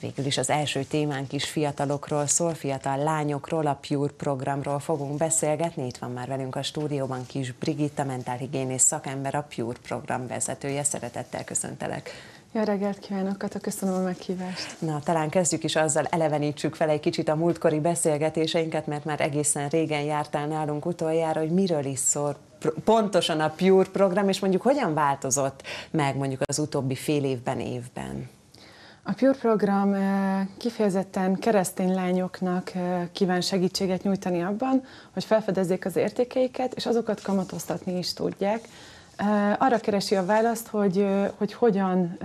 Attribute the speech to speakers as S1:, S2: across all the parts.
S1: Végül is az első témánk is fiatalokról szól, fiatal lányokról, a Pure programról fogunk beszélgetni. Itt van már velünk a stúdióban kis Brigitta, mentálhigiénész szakember, a Pure program vezetője. Szeretettel köszöntelek.
S2: Jó reggelt kívánok, Kata, hát köszönöm a meghívást.
S1: Na, talán kezdjük is azzal, elevenítsük fel egy kicsit a múltkori beszélgetéseinket, mert már egészen régen jártál nálunk utoljára, hogy miről is szól pontosan a Pure program, és mondjuk hogyan változott meg mondjuk az utóbbi fél évben, évben.
S2: A Pure Program kifejezetten keresztény lányoknak kíván segítséget nyújtani abban, hogy felfedezzék az értékeiket, és azokat kamatoztatni is tudják. Arra keresi a választ, hogy, hogy hogyan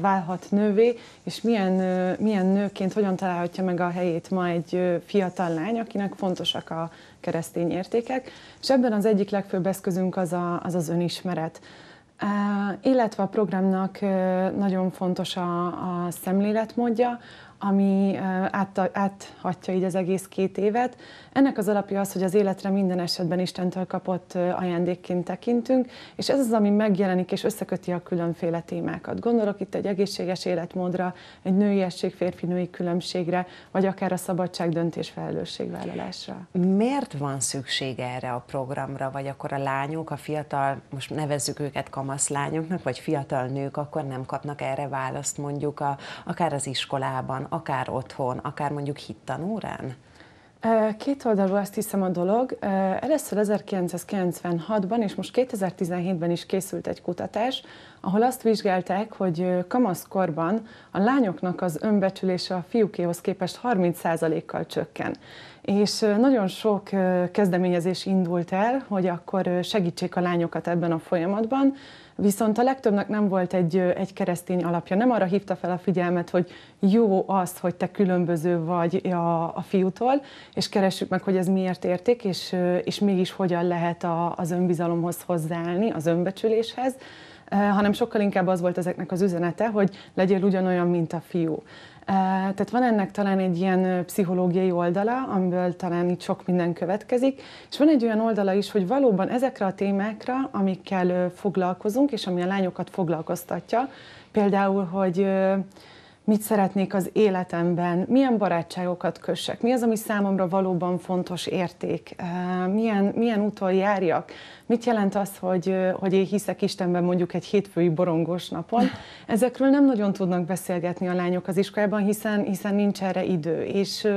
S2: válhat nővé, és milyen, milyen nőként hogyan találhatja meg a helyét ma egy fiatal lány, akinek fontosak a keresztény értékek. És ebben az egyik legfőbb eszközünk az a, az, az önismeret illetve a programnak nagyon fontos a, a szemléletmódja, ami áthatja így az egész két évet. Ennek az alapja az, hogy az életre minden esetben Istentől kapott ajándékként tekintünk, és ez az, ami megjelenik és összeköti a különféle témákat. Gondolok itt egy egészséges életmódra, egy nőiesség, férfi-női különbségre, vagy akár a szabadság döntés felelősségvállalásra.
S1: Miért
S2: van szükség erre
S1: a programra, vagy akkor a lányok, a fiatal, most nevezzük őket kamaszlányoknak, vagy fiatal nők, akkor nem kapnak erre választ mondjuk a, akár az iskolában, akár otthon,
S2: akár mondjuk hittanórán? Két oldalú azt hiszem a dolog. Először 1996-ban és most 2017-ben is készült egy kutatás, ahol azt vizsgálták, hogy kamaszkorban a lányoknak az önbecsülése a fiúkéhoz képest 30%-kal csökken és nagyon sok kezdeményezés indult el, hogy akkor segítsék a lányokat ebben a folyamatban, viszont a legtöbbnek nem volt egy, egy keresztény alapja. Nem arra hívta fel a figyelmet, hogy jó az, hogy te különböző vagy a, a fiútól, és keressük meg, hogy ez miért érték, és, és mégis hogyan lehet a, az önbizalomhoz hozzáállni, az önbecsüléshez hanem sokkal inkább az volt ezeknek az üzenete, hogy legyél ugyanolyan, mint a fiú. Tehát van ennek talán egy ilyen pszichológiai oldala, amiből talán itt sok minden következik, és van egy olyan oldala is, hogy valóban ezekre a témákra, amikkel foglalkozunk, és ami a lányokat foglalkoztatja, például, hogy mit szeretnék az életemben, milyen barátságokat kössek, mi az, ami számomra valóban fontos érték, milyen, milyen úton járjak, Mit jelent az, hogy, hogy én hiszek Istenben mondjuk egy hétfői borongós napon? Ezekről nem nagyon tudnak beszélgetni a lányok az iskolában, hiszen, hiszen nincs erre idő, és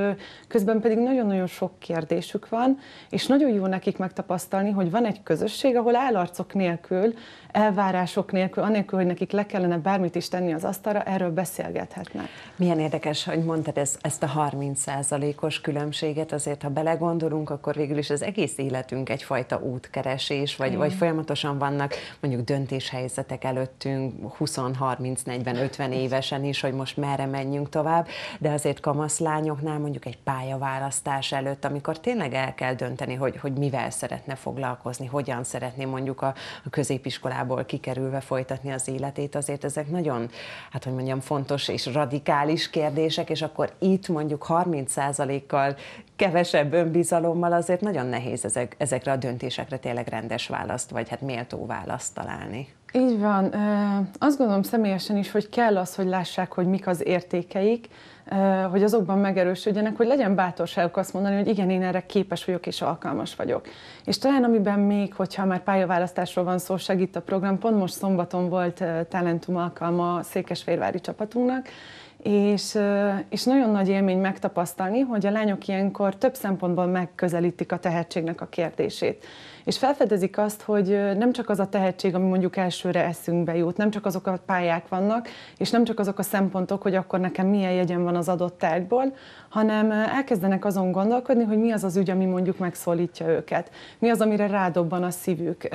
S2: közben pedig nagyon-nagyon sok kérdésük van, és nagyon jó nekik megtapasztalni, hogy van egy közösség, ahol állarcok nélkül, elvárások nélkül, anélkül, hogy nekik le kellene bármit is tenni az asztalra, erről beszélgethetnek. Milyen érdekes, hogy mondtad ez, ezt
S1: a 30%-os különbséget, azért ha belegondolunk, akkor végül is az egész életünk egyfajta útkeresés, is, vagy, vagy folyamatosan vannak mondjuk döntéshelyzetek előttünk 20, 30, 40, 50 évesen is, hogy most merre menjünk tovább, de azért kamaszlányoknál mondjuk egy pályaválasztás előtt, amikor tényleg el kell dönteni, hogy, hogy mivel szeretne foglalkozni, hogyan szeretné mondjuk a, a középiskolából kikerülve folytatni az életét, azért ezek nagyon, hát hogy mondjam, fontos és radikális kérdések, és akkor itt mondjuk 30%-kal kevesebb önbizalommal azért nagyon nehéz ezek, ezekre a döntésekre tényleg rendelni önkéntes választ, vagy hát méltó választ találni.
S2: Így van. Azt gondolom személyesen is, hogy kell az, hogy lássák, hogy mik az értékeik, hogy azokban megerősödjenek, hogy legyen bátorságuk azt mondani, hogy igen, én erre képes vagyok és alkalmas vagyok. És talán amiben még, hogyha már pályaválasztásról van szó, segít a program, pont most szombaton volt talentum alkalma a Székesférvári csapatunknak, és, és nagyon nagy élmény megtapasztalni, hogy a lányok ilyenkor több szempontból megközelítik a tehetségnek a kérdését és felfedezik azt, hogy nem csak az a tehetség, ami mondjuk elsőre eszünkbe jut, nem csak azok a pályák vannak, és nem csak azok a szempontok, hogy akkor nekem milyen jegyem van az adott tárgyból, hanem elkezdenek azon gondolkodni, hogy mi az az ügy, ami mondjuk megszólítja őket, mi az, amire rádobban a szívük.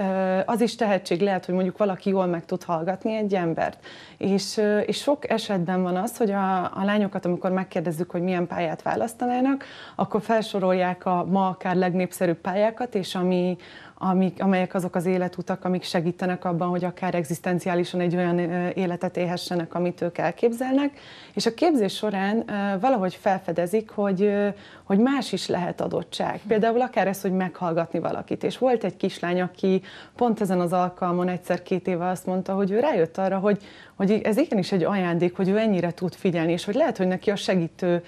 S2: Az is tehetség lehet, hogy mondjuk valaki jól meg tud hallgatni egy embert. És, és sok esetben van az, hogy a, a lányokat, amikor megkérdezzük, hogy milyen pályát választanának, akkor felsorolják a ma akár legnépszerűbb pályákat, és ami, amik, amelyek azok az életutak, amik segítenek abban, hogy akár egzisztenciálisan egy olyan életet élhessenek, amit ők elképzelnek. És a képzés során valahogy felfedezik, hogy, hogy más is lehet adottság. Például akár ez, hogy meghallgatni valakit. És volt egy kislány, aki pont ezen az alkalmon egyszer-két éve azt mondta, hogy ő rájött arra, hogy, hogy ez igenis egy ajándék, hogy ő ennyire tud figyelni, és hogy lehet, hogy neki a segítő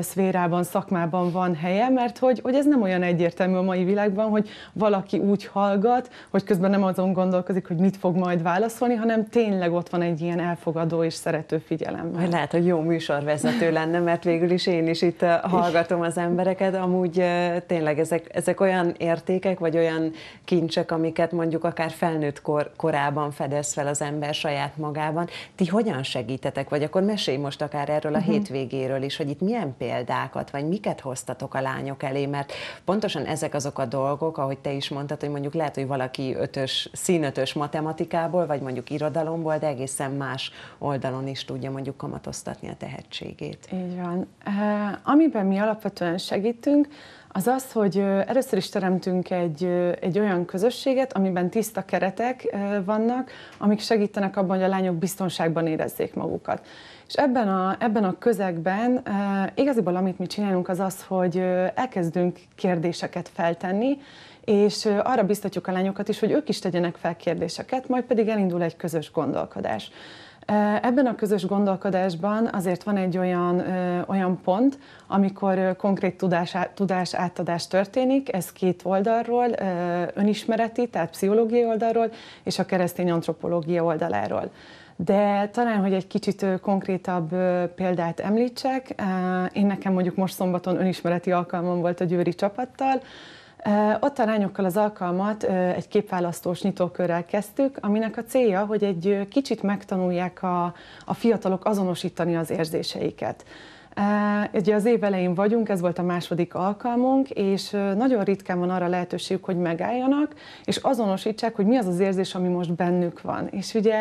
S2: szférában, szakmában van helye, mert hogy, hogy ez nem olyan egyértelmű a mai világban, hogy valaki úgy hallgat, hogy közben nem azon gondolkozik, hogy mit fog majd válaszolni, hanem tényleg ott van egy ilyen elfogadó és szerető figyelem. Lehet, hogy jó műsorvezető lenne, mert végül is
S1: én is itt hallgatom az embereket, amúgy tényleg ezek, ezek olyan értékek, vagy olyan kincsek, amiket mondjuk akár felnőtt kor, korában fedez fel az ember saját magában. Ti hogyan segítetek, vagy akkor mesélj most akár erről a uh-huh. hétvégéről is, hogy itt milyen milyen példákat, vagy miket hoztatok a lányok elé, mert pontosan ezek azok a dolgok, ahogy te is mondtad, hogy mondjuk lehet, hogy valaki ötös, színötös matematikából, vagy mondjuk irodalomból, de egészen más oldalon is tudja mondjuk kamatoztatni a tehetségét.
S2: Így van. Eh, amiben mi alapvetően segítünk, az az, hogy először is teremtünk egy, egy olyan közösséget, amiben tiszta keretek vannak, amik segítenek abban, hogy a lányok biztonságban érezzék magukat. És ebben a, ebben a közegben igaziból amit mi csinálunk az az, hogy elkezdünk kérdéseket feltenni, és arra biztatjuk a lányokat is, hogy ők is tegyenek fel kérdéseket, majd pedig elindul egy közös gondolkodás. Ebben a közös gondolkodásban azért van egy olyan, olyan pont, amikor konkrét tudás, tudás átadás történik, ez két oldalról, önismereti, tehát pszichológiai oldalról, és a keresztény antropológia oldaláról. De talán, hogy egy kicsit konkrétabb példát említsek, én nekem mondjuk most szombaton önismereti alkalmam volt a győri csapattal, ott a lányokkal az alkalmat egy képválasztós nyitókörrel kezdtük, aminek a célja, hogy egy kicsit megtanulják a, a fiatalok azonosítani az érzéseiket. Ugye az év elején vagyunk, ez volt a második alkalmunk, és nagyon ritkán van arra lehetőségük, hogy megálljanak, és azonosítsák, hogy mi az az érzés, ami most bennük van. És ugye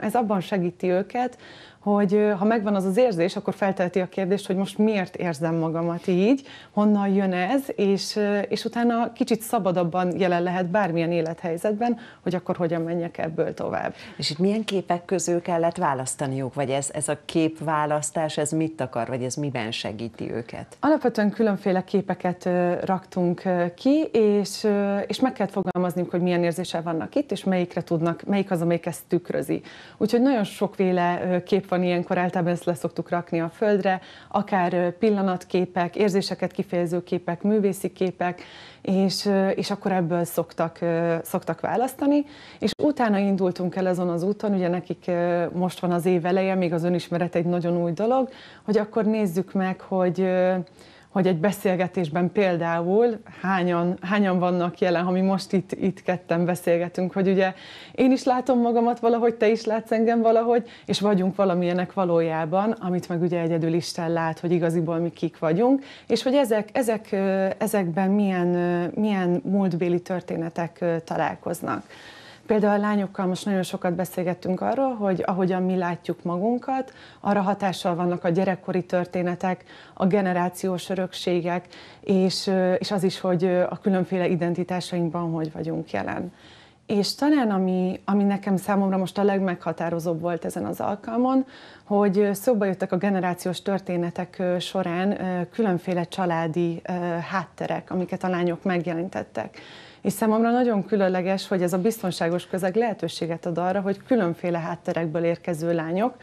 S2: ez abban segíti őket, hogy ha megvan az az érzés, akkor felteheti a kérdést, hogy most miért érzem magamat így, honnan jön ez, és, és utána kicsit szabadabban jelen lehet bármilyen élethelyzetben, hogy akkor hogyan menjek ebből tovább. És itt milyen képek
S1: közül kellett választaniuk, vagy ez, ez a képválasztás, ez mit akar, vagy ez miben segíti őket?
S2: Alapvetően különféle képeket raktunk ki, és, és meg kellett fogalmazni, hogy milyen érzése vannak itt, és melyikre tudnak, melyik az, amelyik ezt tükrözi. Úgyhogy nagyon sokféle kép van ilyenkor, általában ezt leszoktuk rakni a földre, akár pillanatképek, érzéseket kifejező képek, művészi képek, és, és akkor ebből szoktak, szoktak választani, és utána indultunk el azon az úton, ugye nekik most van az év eleje, még az önismeret egy nagyon új dolog, hogy akkor nézzük meg, hogy hogy egy beszélgetésben például hányan, hányan vannak jelen, ha mi most itt, itt ketten beszélgetünk, hogy ugye én is látom magamat valahogy, te is látsz engem valahogy, és vagyunk valamilyenek valójában, amit meg ugye egyedül Isten lát, hogy igaziból mi kik vagyunk, és hogy ezek, ezek, ezekben milyen, milyen múltbéli történetek találkoznak. Például a lányokkal most nagyon sokat beszélgettünk arról, hogy ahogyan mi látjuk magunkat, arra hatással vannak a gyerekkori történetek, a generációs örökségek, és, és az is, hogy a különféle identitásainkban hogy vagyunk jelen. És talán ami, ami nekem számomra most a legmeghatározóbb volt ezen az alkalmon, hogy szóba jöttek a generációs történetek során különféle családi hátterek, amiket a lányok megjelentettek és számomra nagyon különleges, hogy ez a biztonságos közeg lehetőséget ad arra, hogy különféle hátterekből érkező lányok,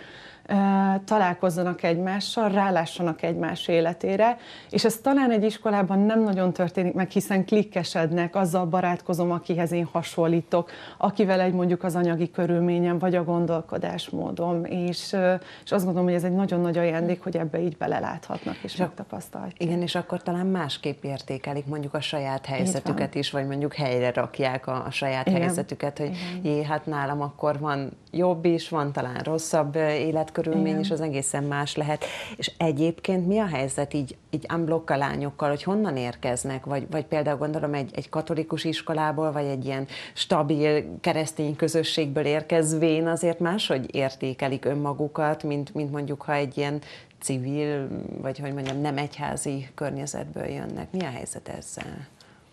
S2: találkozzanak egymással, rálássanak egymás életére, és ez talán egy iskolában nem nagyon történik meg, hiszen klikkesednek, azzal barátkozom, akihez én hasonlítok, akivel egy mondjuk az anyagi körülményem, vagy a gondolkodásmódom, és, és azt gondolom, hogy ez egy nagyon nagy ajándék, hogy ebbe így beleláthatnak és,
S1: megtapasztalják. Igen, és akkor talán másképp értékelik mondjuk a saját helyzetüket is, vagy mondjuk helyre rakják a, a saját Igen. helyzetüket, hogy Igen. jé, hát nálam akkor van jobb is, van talán rosszabb élet körülmény, Igen. és az egészen más lehet. És egyébként mi a helyzet így, így unblock a lányokkal, hogy honnan érkeznek, vagy, vagy például gondolom egy, egy katolikus iskolából, vagy egy ilyen stabil keresztény közösségből érkezvén azért máshogy értékelik önmagukat, mint, mint mondjuk, ha egy ilyen civil, vagy hogy mondjam, nem egyházi környezetből jönnek. Mi a helyzet ezzel?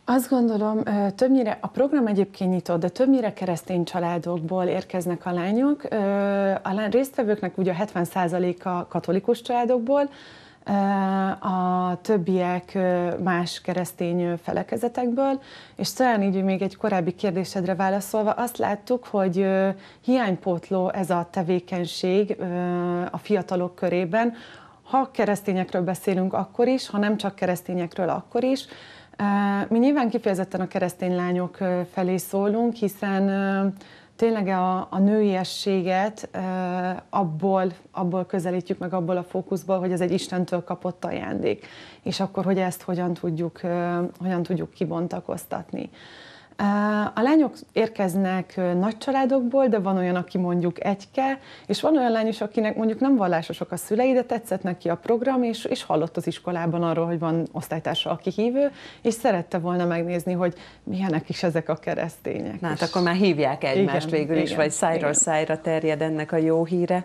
S2: Azt gondolom, többnyire a program egyébként nyitott, de többnyire keresztény családokból érkeznek a lányok. A résztvevőknek ugye a 70%-a katolikus családokból, a többiek más keresztény felekezetekből, és talán így még egy korábbi kérdésedre válaszolva, azt láttuk, hogy hiánypótló ez a tevékenység a fiatalok körében, ha keresztényekről beszélünk, akkor is, ha nem csak keresztényekről, akkor is, mi nyilván kifejezetten a keresztény lányok felé szólunk, hiszen tényleg a, a nőiességet abból, abból közelítjük meg, abból a fókuszból, hogy ez egy Istentől kapott ajándék, és akkor, hogy ezt hogyan tudjuk, hogyan tudjuk kibontakoztatni. A lányok érkeznek nagy családokból, de van olyan, aki mondjuk egyke, és van olyan lány is, akinek mondjuk nem vallásosak a szülei, de tetszett neki a program, és, és hallott az iskolában arról, hogy van osztálytársa, aki hívő, és szerette volna megnézni, hogy milyenek is ezek a keresztények. Na hát akkor már hívják egymást igen, végül is, igen, vagy szájról igen. szájra terjed ennek
S1: a jó híre.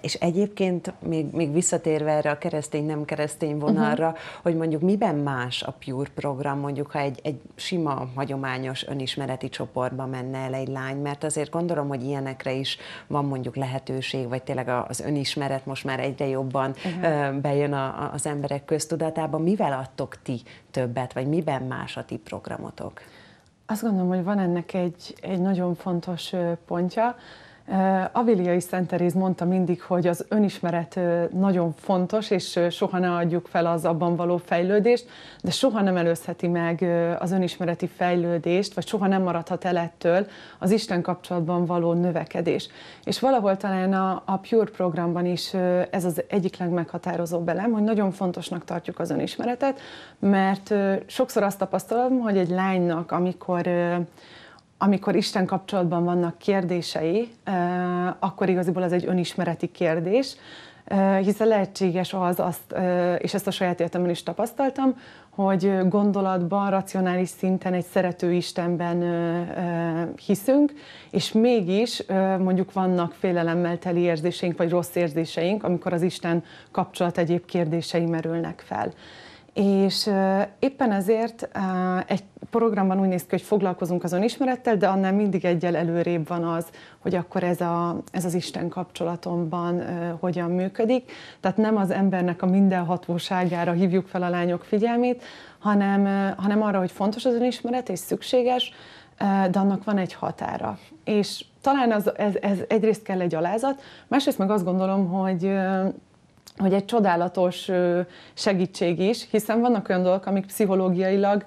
S1: És egyébként még, még visszatérve erre a keresztény, nem keresztény vonalra, uh-huh. hogy mondjuk miben más a Pure program, mondjuk ha egy, egy sima hagyom tudományos önismereti csoportba menne el egy lány, mert azért gondolom, hogy ilyenekre is van mondjuk lehetőség, vagy tényleg az önismeret most már egyre jobban uh-huh. bejön a, az emberek köztudatába. Mivel adtok ti többet, vagy miben más a ti programotok?
S2: Azt gondolom, hogy van ennek egy, egy nagyon fontos pontja, Aviliai Szent Teréz mondta mindig, hogy az önismeret nagyon fontos, és soha ne adjuk fel az abban való fejlődést, de soha nem előzheti meg az önismereti fejlődést, vagy soha nem maradhat el ettől az Isten kapcsolatban való növekedés. És valahol talán a, a Pure programban is ez az egyik legmeghatározóbb elem, hogy nagyon fontosnak tartjuk az önismeretet, mert sokszor azt tapasztalom, hogy egy lánynak, amikor amikor Isten kapcsolatban vannak kérdései, akkor igaziból ez egy önismereti kérdés, hiszen lehetséges az, azt, és ezt a saját életemben is tapasztaltam, hogy gondolatban, racionális szinten egy szerető Istenben hiszünk, és mégis mondjuk vannak félelemmel teli érzéseink, vagy rossz érzéseink, amikor az Isten kapcsolat egyéb kérdései merülnek fel. És éppen ezért egy programban úgy néz ki, hogy foglalkozunk azon ismerettel, de annál mindig egyel előrébb van az, hogy akkor ez, a, ez az Isten kapcsolatomban hogyan működik. Tehát nem az embernek a mindenhatóságára hívjuk fel a lányok figyelmét, hanem, hanem arra, hogy fontos az önismeret és szükséges, de annak van egy határa. És talán az, ez, ez egyrészt kell egy alázat, másrészt meg azt gondolom, hogy hogy egy csodálatos segítség is, hiszen vannak olyan dolgok, amik pszichológiailag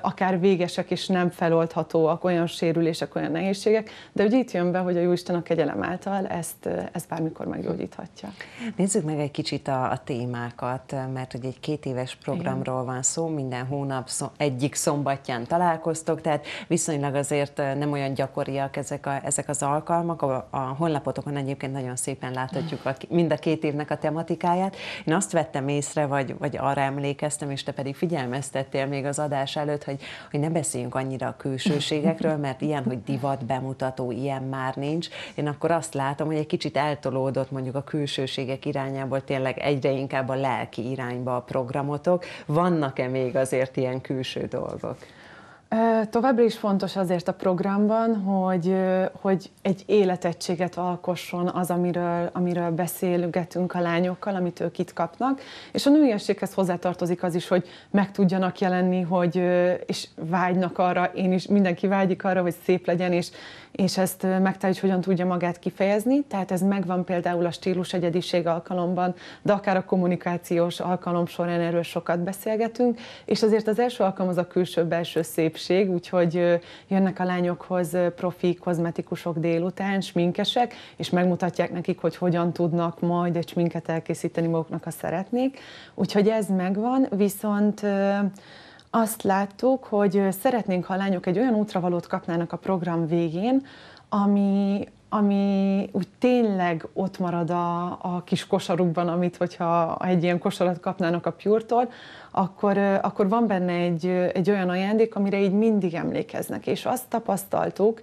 S2: akár végesek és nem feloldhatóak, olyan sérülések, olyan nehézségek, de ugye itt jön be, hogy a Jóisten a kegyelem által ezt, ezt bármikor meggyógyíthatja. Nézzük meg egy kicsit a, a témákat,
S1: mert hogy egy két éves programról van szó, minden hónap szom, egyik szombatján találkoztok, tehát viszonylag azért nem olyan gyakoriak ezek, a, ezek az alkalmak. A, a honlapotokon egyébként nagyon szépen láthatjuk a, mind a két évnek a tematikáját. Én azt vettem észre, vagy, vagy arra emlékeztem, és te pedig figyelmeztettél még az adás adás előtt, hogy, hogy ne beszéljünk annyira a külsőségekről, mert ilyen, hogy divat bemutató, ilyen már nincs. Én akkor azt látom, hogy egy kicsit eltolódott mondjuk a külsőségek irányából tényleg egyre inkább a lelki irányba a programotok. Vannak-e még azért ilyen külső dolgok?
S2: Továbbra is fontos azért a programban, hogy, hogy egy életegységet alkosson az, amiről, amiről beszélgetünk a lányokkal, amit ők itt kapnak, és a nőiességhez hozzátartozik az is, hogy meg tudjanak jelenni, hogy, és vágynak arra, én is, mindenki vágyik arra, hogy szép legyen, és, és ezt megtalálja, hogy hogyan tudja magát kifejezni, tehát ez megvan például a stílus egyediség alkalomban, de akár a kommunikációs alkalom során erről sokat beszélgetünk, és azért az első alkalom az a külső-belső szépség, úgyhogy jönnek a lányokhoz profi kozmetikusok délután, sminkesek, és megmutatják nekik, hogy hogyan tudnak majd egy sminket elkészíteni maguknak, ha szeretnék. Úgyhogy ez megvan, viszont azt láttuk, hogy szeretnénk, ha a lányok egy olyan útravalót kapnának a program végén, ami, ami úgy tényleg ott marad a, a kis kosarukban, amit hogyha egy ilyen kosarat kapnának a Pure-tól, akkor, akkor van benne egy, egy olyan ajándék, amire így mindig emlékeznek. És azt tapasztaltuk,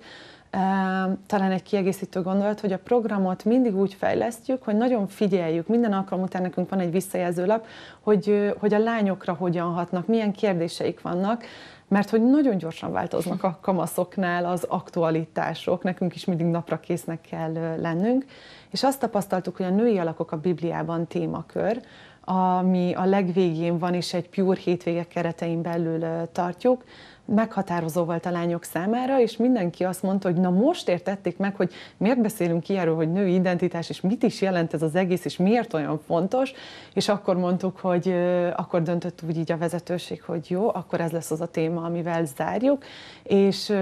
S2: talán egy kiegészítő gondolat, hogy a programot mindig úgy fejlesztjük, hogy nagyon figyeljük, minden alkalom után nekünk van egy visszajelzőlap, hogy, hogy a lányokra hogyan hatnak, milyen kérdéseik vannak, mert hogy nagyon gyorsan változnak a kamaszoknál az aktualitások, nekünk is mindig napra késznek kell lennünk, és azt tapasztaltuk, hogy a női alakok a Bibliában témakör, ami a legvégén van, és egy pure hétvége keretein belül tartjuk, meghatározó volt a lányok számára, és mindenki azt mondta, hogy na most értették meg, hogy miért beszélünk ilyenről, hogy női identitás, és mit is jelent ez az egész, és miért olyan fontos, és akkor mondtuk, hogy akkor döntött úgy így a vezetőség, hogy jó, akkor ez lesz az a téma, amivel zárjuk, és,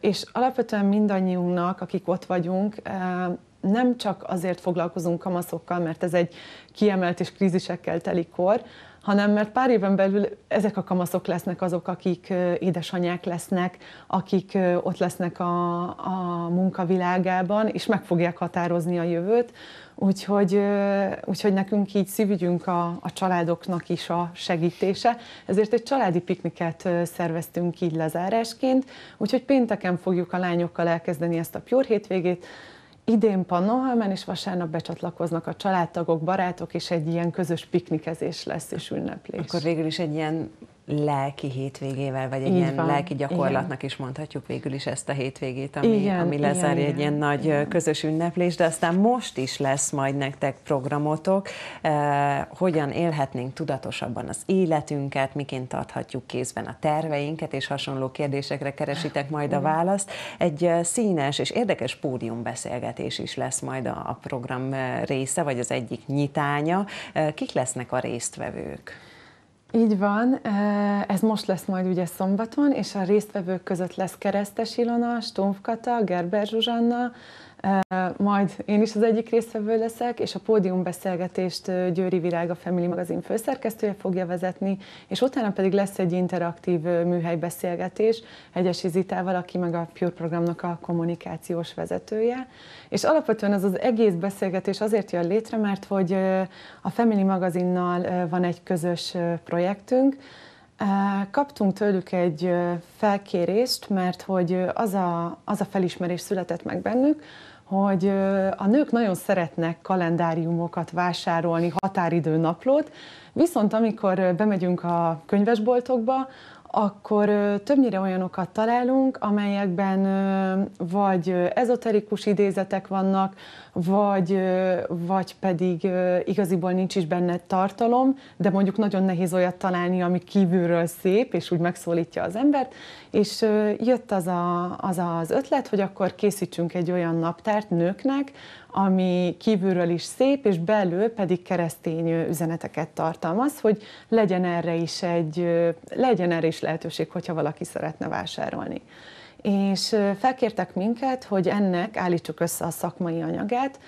S2: és alapvetően mindannyiunknak, akik ott vagyunk, nem csak azért foglalkozunk kamaszokkal, mert ez egy kiemelt és krízisekkel teli kor, hanem mert pár éven belül ezek a kamaszok lesznek azok, akik édesanyák lesznek, akik ott lesznek a, a munkavilágában, és meg fogják határozni a jövőt, Úgyhogy, úgyhogy nekünk így szívügyünk a, a családoknak is a segítése, ezért egy családi pikniket szerveztünk így lezárásként, úgyhogy pénteken fogjuk a lányokkal elkezdeni ezt a Pure hétvégét, idén Pannonhalmen és vasárnap becsatlakoznak a családtagok, barátok, és egy ilyen közös piknikezés lesz és ünneplés. Akkor végül is egy ilyen lelki hétvégével, vagy egy ilyen van. lelki gyakorlatnak igen.
S1: is mondhatjuk végül is ezt a hétvégét, ami, igen, ami lezárja igen, egy ilyen nagy igen. közös ünneplés, de aztán most is lesz majd nektek programotok, eh, hogyan élhetnénk tudatosabban az életünket, miként tarthatjuk kézben a terveinket, és hasonló kérdésekre keresitek majd a választ. Egy színes és érdekes pódiumbeszélgetés is lesz majd a, a program része, vagy az egyik nyitánya. Kik lesznek a résztvevők?
S2: Így van, ez most lesz majd ugye szombaton, és a résztvevők között lesz Keresztes Ilona, Stumpf Kata, Gerber Zsuzsanna, majd én is az egyik résztvevő leszek, és a pódiumbeszélgetést Győri Virág, a Family magazin főszerkesztője fogja vezetni, és utána pedig lesz egy interaktív műhelybeszélgetés Egyesi Izitával, aki meg a Pure programnak a kommunikációs vezetője. És alapvetően ez az egész beszélgetés azért jön létre, mert hogy a Family magazinnal van egy közös projektünk, Kaptunk tőlük egy felkérést, mert hogy az a, az a felismerés született meg bennük, hogy a nők nagyon szeretnek kalendáriumokat vásárolni, határidő naplót, viszont amikor bemegyünk a könyvesboltokba, akkor többnyire olyanokat találunk, amelyekben vagy ezoterikus idézetek vannak, vagy, vagy pedig igaziból nincs is benne tartalom, de mondjuk nagyon nehéz olyat találni, ami kívülről szép, és úgy megszólítja az embert, és jött az a, az, az ötlet, hogy akkor készítsünk egy olyan naptárt nőknek, ami kívülről is szép, és belül pedig keresztény üzeneteket tartalmaz, hogy legyen erre is egy, legyen erre is lehetőség, hogyha valaki szeretne vásárolni és felkértek minket, hogy ennek állítsuk össze a szakmai anyagát,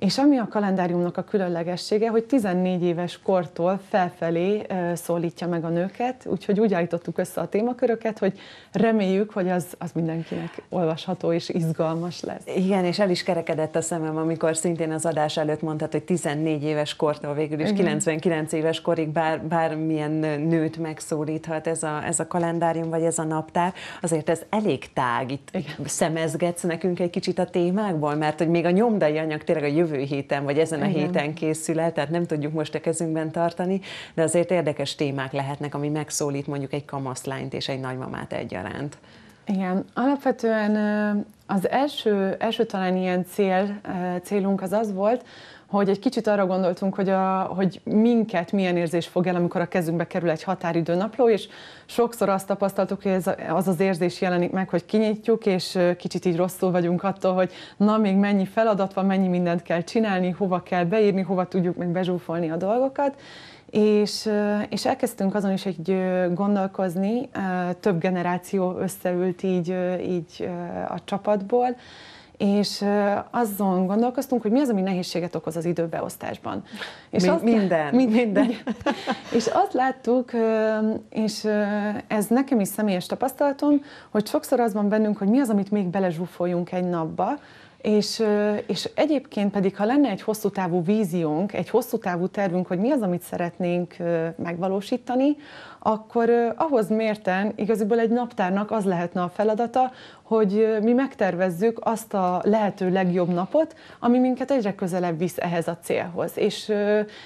S2: és ami a kalendáriumnak a különlegessége, hogy 14 éves kortól felfelé szólítja meg a nőket, úgyhogy úgy állítottuk össze a témaköröket, hogy reméljük, hogy az, az mindenkinek olvasható és izgalmas lesz. Igen, és el is kerekedett a szemem,
S1: amikor szintén az adás előtt mondtad, hogy 14 éves kortól végül is Igen. 99 éves korig bár, bármilyen nőt megszólíthat ez a, ez a kalendárium, vagy ez a naptár. Azért ez elég tág, itt Igen. szemezgetsz nekünk egy kicsit a témákból, mert hogy még a nyomdai anyag tényleg a jövő jövő héten, vagy ezen a Igen. héten készül el, tehát nem tudjuk most a kezünkben tartani, de azért érdekes témák lehetnek, ami megszólít mondjuk egy kamaszlányt és egy nagymamát egyaránt.
S2: Igen, alapvetően az első, első talán ilyen cél, célunk az az volt, hogy egy kicsit arra gondoltunk, hogy, a, hogy minket milyen érzés fog el, amikor a kezünkbe kerül egy határidőnapló, és sokszor azt tapasztaltuk, hogy ez az az érzés jelenik meg, hogy kinyitjuk, és kicsit így rosszul vagyunk attól, hogy na még mennyi feladat van, mennyi mindent kell csinálni, hova kell beírni, hova tudjuk még bezsúfolni a dolgokat, és, és elkezdtünk azon is egy gondolkozni, több generáció összeült így, így a csapatból, és azon gondolkoztunk, hogy mi az, ami nehézséget okoz az időbeosztásban. És mi, azt, minden. Mi, minden. és azt láttuk, és ez nekem is személyes tapasztalatom, hogy sokszor az van bennünk, hogy mi az, amit még belezsúfoljunk egy napba, és, és egyébként pedig, ha lenne egy hosszú távú víziónk, egy hosszú távú tervünk, hogy mi az, amit szeretnénk megvalósítani, akkor ahhoz mérten igaziból egy naptárnak az lehetne a feladata, hogy mi megtervezzük azt a lehető legjobb napot, ami minket egyre közelebb visz ehhez a célhoz, és,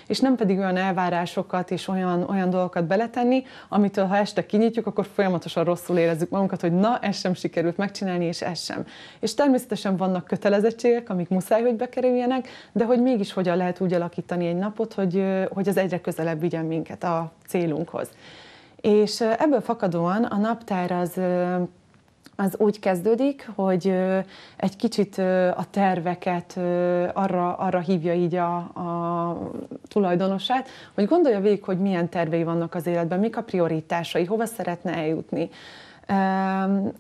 S2: és nem pedig olyan elvárásokat és olyan, olyan dolgokat beletenni, amitől ha este kinyitjuk, akkor folyamatosan rosszul érezzük magunkat, hogy na, ez sem sikerült megcsinálni, és ez sem. És természetesen vannak kötelezettségek, amik muszáj, hogy bekerüljenek, de hogy mégis hogyan lehet úgy alakítani egy napot, hogy, hogy az egyre közelebb vigyen minket a célunkhoz. És ebből fakadóan a naptár az az úgy kezdődik, hogy egy kicsit a terveket arra, arra hívja így a, a tulajdonosát, hogy gondolja végig, hogy milyen tervei vannak az életben, mik a prioritásai, hova szeretne eljutni.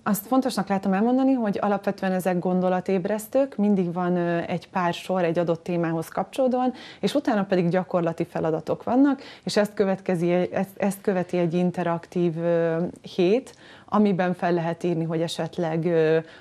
S2: Azt fontosnak látom elmondani, hogy alapvetően ezek gondolatébresztők, mindig van egy pár sor egy adott témához kapcsolódóan, és utána pedig gyakorlati feladatok vannak, és ezt, ezt, ezt követi egy interaktív hét, amiben fel lehet írni, hogy esetleg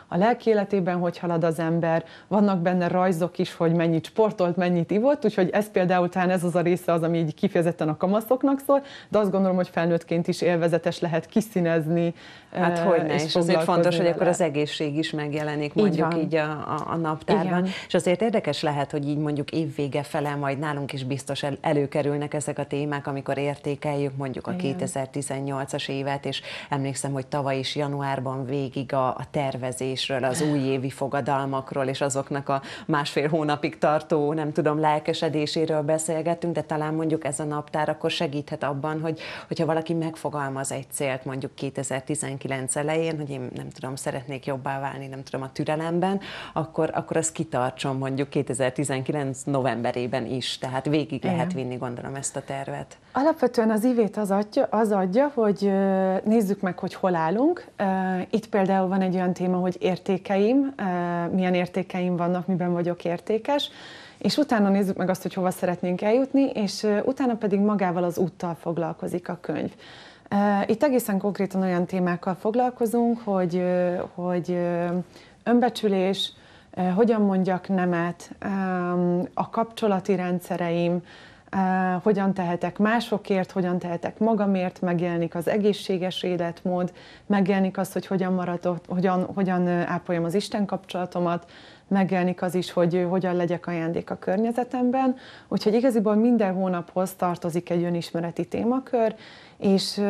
S2: a lelki életében hogy halad az ember, vannak benne rajzok is, hogy mennyit sportolt, mennyit ivott, úgyhogy ez például talán ez az a része az, ami így kifejezetten a kamaszoknak szól, de azt gondolom, hogy felnőttként is élvezetes lehet kiszínezni. Hát hogy ne, és, és azért fontos, vele. hogy akkor az egészség is megjelenik mondjuk így, így a, a, a naptárban. Igen. És azért érdekes
S1: lehet, hogy így mondjuk évvége fele majd nálunk is biztos el, előkerülnek ezek a témák, amikor értékeljük mondjuk a 2018-as évet, és emlékszem, hogy tavaly tavaly is januárban végig a, a tervezésről, az újévi fogadalmakról, és azoknak a másfél hónapig tartó, nem tudom, lelkesedéséről beszélgettünk, de talán mondjuk ez a naptár akkor segíthet abban, hogy, hogyha valaki megfogalmaz egy célt mondjuk 2019 elején, hogy én nem tudom, szeretnék jobbá válni, nem tudom, a türelemben, akkor, akkor az kitartson mondjuk 2019 novemberében is, tehát végig lehet vinni gondolom ezt a tervet.
S2: Alapvetően az ivét az adja, az adja hogy nézzük meg, hogy hol áll nálunk. Itt például van egy olyan téma, hogy értékeim, milyen értékeim vannak, miben vagyok értékes, és utána nézzük meg azt, hogy hova szeretnénk eljutni, és utána pedig magával az úttal foglalkozik a könyv. Itt egészen konkrétan olyan témákkal foglalkozunk, hogy, hogy önbecsülés, hogyan mondjak nemet, a kapcsolati rendszereim, hogyan tehetek másokért, hogyan tehetek magamért, megjelenik az egészséges életmód, megjelenik az, hogy hogyan, maradok, hogyan, hogyan ápoljam az Isten kapcsolatomat, megjelenik az is, hogy hogyan legyek ajándék a környezetemben. Úgyhogy igaziból minden hónaphoz tartozik egy önismereti témakör, és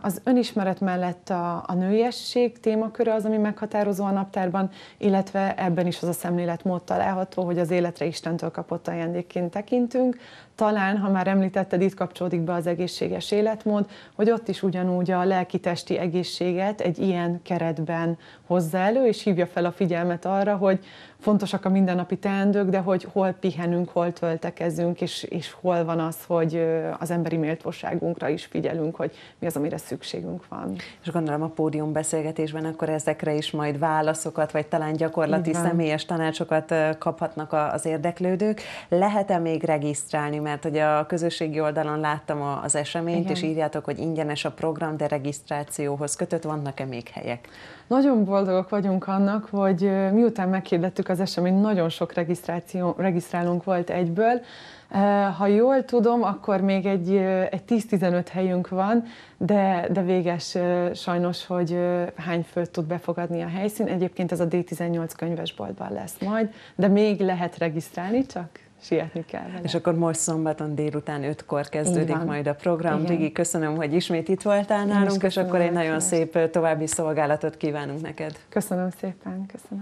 S2: az önismeret mellett a, a nőiesség témaköre az, ami meghatározó a naptárban, illetve ebben is az a szemléletmód található, hogy az életre Istentől kapott ajándékként tekintünk. Talán, ha már említetted, itt kapcsolódik be az egészséges életmód, hogy ott is ugyanúgy a lelki-testi egészséget egy ilyen keretben hozza elő, és hívja fel a figyelmet arra, hogy, fontosak a mindennapi teendők, de hogy hol pihenünk, hol töltekezünk, és, és hol van az, hogy az emberi méltóságunkra is figyelünk, hogy mi az, amire szükségünk van. És gondolom a pódium beszélgetésben akkor
S1: ezekre is majd válaszokat, vagy talán gyakorlati személyes tanácsokat kaphatnak az érdeklődők. Lehet-e még regisztrálni, mert hogy a közösségi oldalon láttam az
S2: eseményt, Igen. és írjátok, hogy ingyenes a program, de regisztrációhoz kötött, vannak-e még helyek? Nagyon boldogok vagyunk annak, hogy miután meghirdettük a az esemény, nagyon sok regisztráció, regisztrálunk volt egyből. Eh, ha jól tudom, akkor még egy, eh, egy 10-15 helyünk van, de, de véges eh, sajnos, hogy hány főt tud befogadni a helyszín. Egyébként ez a D18 könyvesboltban lesz majd, de még lehet regisztrálni, csak sietni kell. Vele. És
S1: akkor most szombaton délután 5-kor kezdődik majd a program. Igen. Rigi, köszönöm, hogy ismét itt voltál nálunk, és akkor egy nagyon szép további szolgálatot kívánunk neked.
S2: Köszönöm szépen, köszönöm.